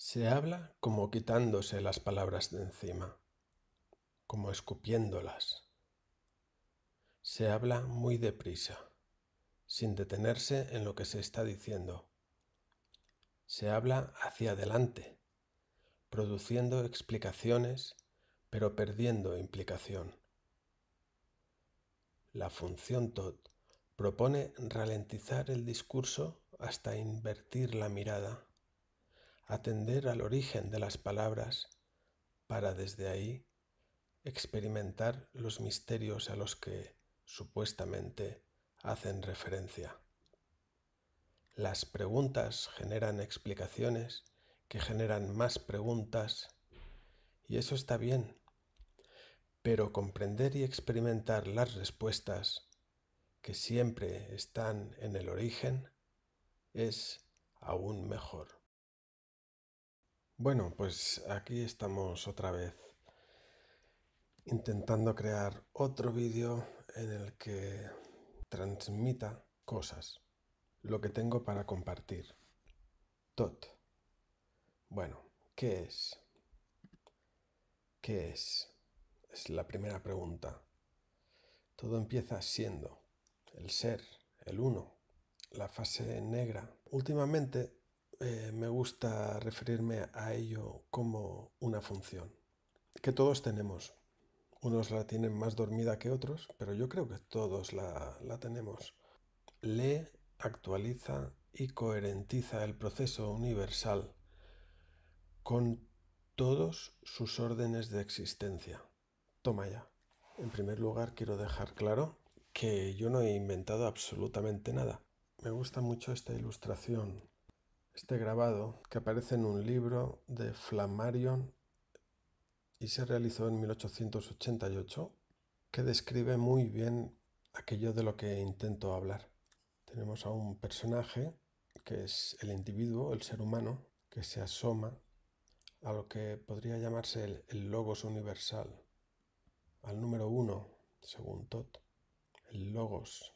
Se habla como quitándose las palabras de encima, como escupiéndolas. Se habla muy deprisa, sin detenerse en lo que se está diciendo. Se habla hacia adelante, produciendo explicaciones, pero perdiendo implicación. La función TOT propone ralentizar el discurso hasta invertir la mirada atender al origen de las palabras para desde ahí experimentar los misterios a los que supuestamente hacen referencia. Las preguntas generan explicaciones que generan más preguntas y eso está bien, pero comprender y experimentar las respuestas que siempre están en el origen es aún mejor. Bueno, pues aquí estamos otra vez intentando crear otro vídeo en el que transmita cosas, lo que tengo para compartir. TOT. Bueno, ¿qué es? ¿Qué es? Es la primera pregunta. Todo empieza siendo el ser, el uno, la fase negra. Últimamente eh, me gusta referirme a ello como una función, que todos tenemos. Unos la tienen más dormida que otros, pero yo creo que todos la, la tenemos. Lee, actualiza y coherentiza el proceso universal con todos sus órdenes de existencia. Toma ya. En primer lugar, quiero dejar claro que yo no he inventado absolutamente nada. Me gusta mucho esta ilustración este grabado, que aparece en un libro de Flammarion y se realizó en 1888, que describe muy bien aquello de lo que intento hablar. Tenemos a un personaje que es el individuo, el ser humano, que se asoma a lo que podría llamarse el, logos universal, al número uno, según Todd, el logos,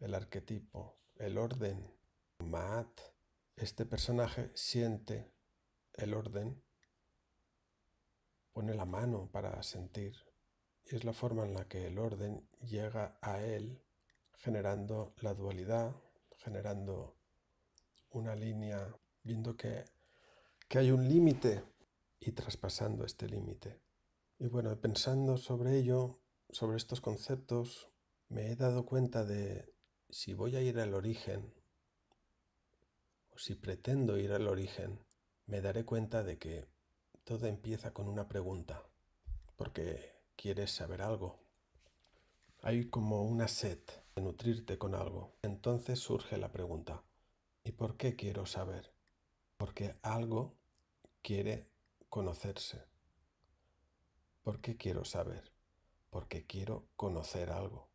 el arquetipo, el orden, Maat, este personaje siente el orden, pone la mano para sentir, y es la forma en la que el orden llega a él generando la dualidad, generando una línea, viendo que, hay un límite y traspasando este límite. Y bueno, pensando sobre ello, sobre estos conceptos, me he dado cuenta de si voy a ir al origen si pretendo ir al origen, me daré cuenta de que todo empieza con una pregunta, porque quieres saber algo. Hay como una sed de nutrirte con algo. Entonces surge la pregunta, ¿y por qué quiero saber? Porque algo quiere conocerse. ¿Por qué quiero saber? Porque quiero conocer algo.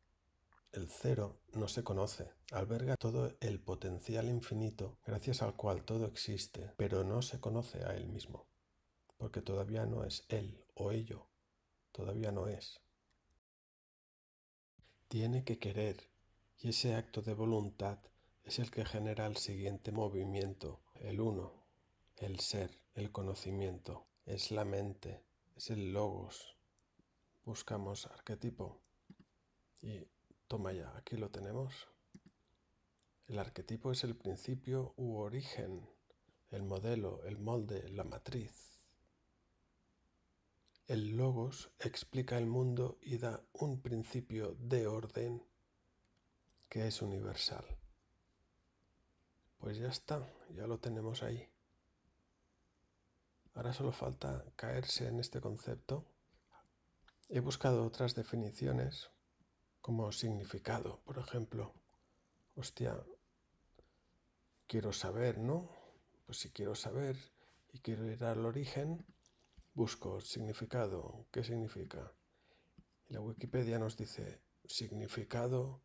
El cero no se conoce, alberga todo el potencial infinito gracias al cual todo existe, pero no se conoce a él mismo, porque todavía no es él o ello, todavía no es. Tiene que querer, y ese acto de voluntad es el que genera el siguiente movimiento, el uno, el ser, el conocimiento, es la mente, es el logos. Buscamos arquetipo y Toma ya, aquí lo tenemos. El arquetipo es el principio u origen, el modelo, el molde, la matriz. El logos explica el mundo y da un principio de orden que es universal. Pues ya está, ya lo tenemos ahí. Ahora solo falta caerse en este concepto. He buscado otras definiciones como significado, por ejemplo. Hostia, quiero saber, ¿no? Pues si quiero saber y quiero ir al origen, busco significado, ¿qué significa? la Wikipedia nos dice, significado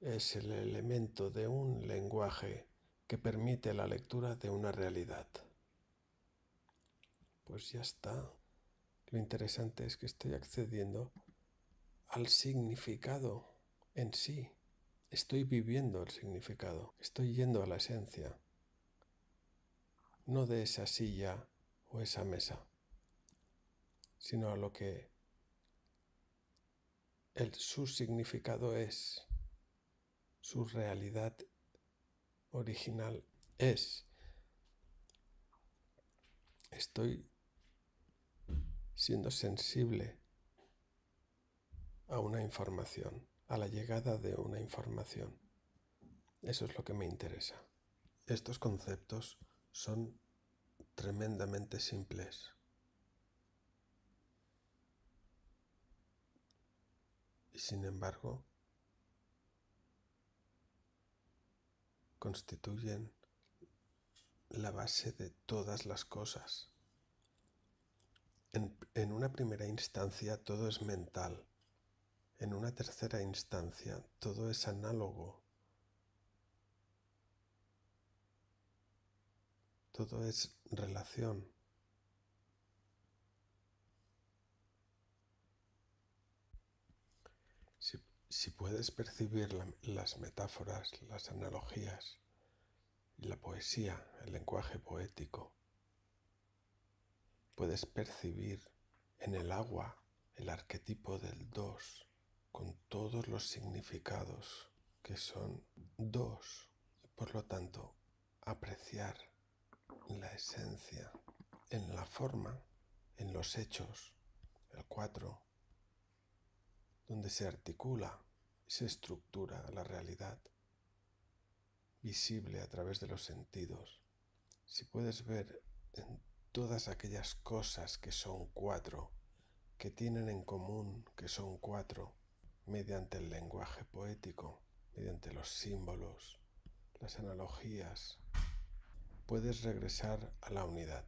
es el elemento de un lenguaje que permite la lectura de una realidad. Pues ya está. Lo interesante es que estoy accediendo al significado en sí. Estoy viviendo el significado, estoy yendo a la esencia, no de esa silla o esa mesa, sino a lo que el, su significado es, su realidad original es. Estoy siendo sensible a una información, a la llegada de una información. Eso es lo que me interesa. Estos conceptos son tremendamente simples. Y sin embargo, constituyen la base de todas las cosas. En, en, una primera instancia todo es mental, en una tercera instancia, todo es análogo. Todo es relación. Si, puedes percibir las metáforas, las analogías, la poesía, el lenguaje poético, puedes percibir en el agua el arquetipo del dos con todos los significados que son dos y por lo tanto apreciar la esencia en la forma, en los hechos, el cuatro, donde se articula y se estructura la realidad visible a través de los sentidos. Si puedes ver en todas aquellas cosas que son cuatro, que tienen en común que son cuatro, mediante el lenguaje poético, mediante los símbolos, las analogías, puedes regresar a la unidad.